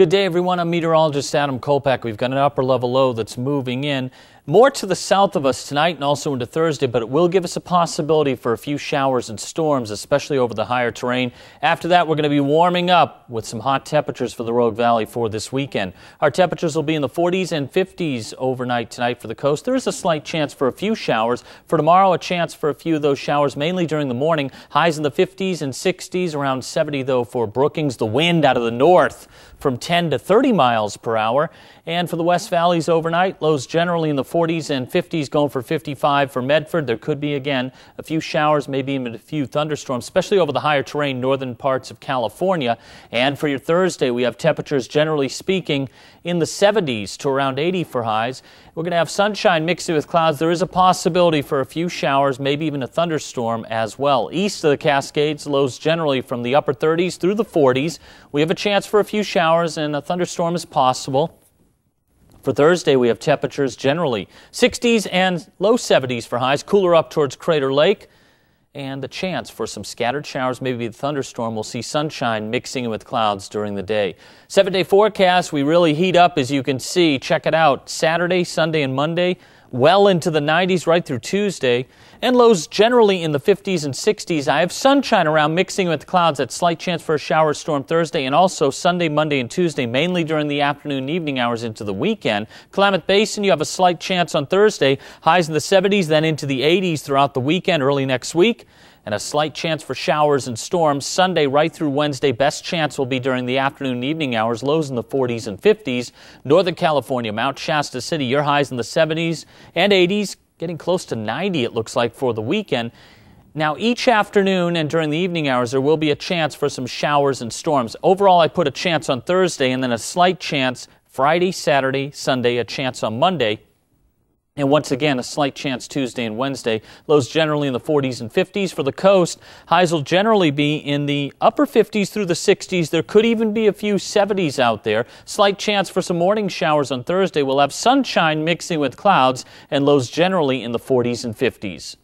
Good day, everyone. I'm meteorologist Adam Kolpak. We've got an upper level low that's moving in. More to the south of us tonight and also into Thursday, but it will give us a possibility for a few showers and storms, especially over the higher terrain. After that, we're going to be warming up with some hot temperatures for the Rogue Valley for this weekend. Our temperatures will be in the 40s and 50s overnight tonight for the coast. There is a slight chance for a few showers. For tomorrow, a chance for a few of those showers, mainly during the morning. Highs in the 50s and 60s, around 70 though for Brookings. The wind out of the north from 10 to 30 miles per hour. And for the West Valleys overnight, lows generally in the 40s. 40s and 50s, going for 55 for Medford. There could be, again, a few showers, maybe even a few thunderstorms, especially over the higher terrain, northern parts of California. And for your Thursday, we have temperatures, generally speaking, in the 70s to around 80 for highs. We're going to have sunshine mixed with clouds. There is a possibility for a few showers, maybe even a thunderstorm as well. East of the Cascades, lows generally from the upper 30s through the 40s. We have a chance for a few showers and a thunderstorm is possible. For Thursday, we have temperatures generally 60s and low 70s for highs, cooler up towards Crater Lake, and the chance for some scattered showers, maybe a thunderstorm. We'll see sunshine mixing with clouds during the day. Seven day forecast, we really heat up as you can see. Check it out Saturday, Sunday, and Monday well into the 90s right through Tuesday, and lows generally in the 50s and 60s. I have sunshine around mixing with clouds. That slight chance for a shower storm Thursday and also Sunday, Monday, and Tuesday, mainly during the afternoon and evening hours into the weekend. Klamath Basin, you have a slight chance on Thursday. Highs in the 70s, then into the 80s throughout the weekend, early next week and a slight chance for showers and storms. Sunday right through Wednesday, best chance will be during the afternoon and evening hours, lows in the 40s and 50s. Northern California, Mount Shasta City, your highs in the 70s and 80s, getting close to 90 it looks like for the weekend. Now, each afternoon and during the evening hours, there will be a chance for some showers and storms. Overall, I put a chance on Thursday and then a slight chance Friday, Saturday, Sunday, a chance on Monday. And once again, a slight chance Tuesday and Wednesday. Lows generally in the 40s and 50s for the coast. Highs will generally be in the upper 50s through the 60s. There could even be a few 70s out there. Slight chance for some morning showers on Thursday. We'll have sunshine mixing with clouds and lows generally in the 40s and 50s.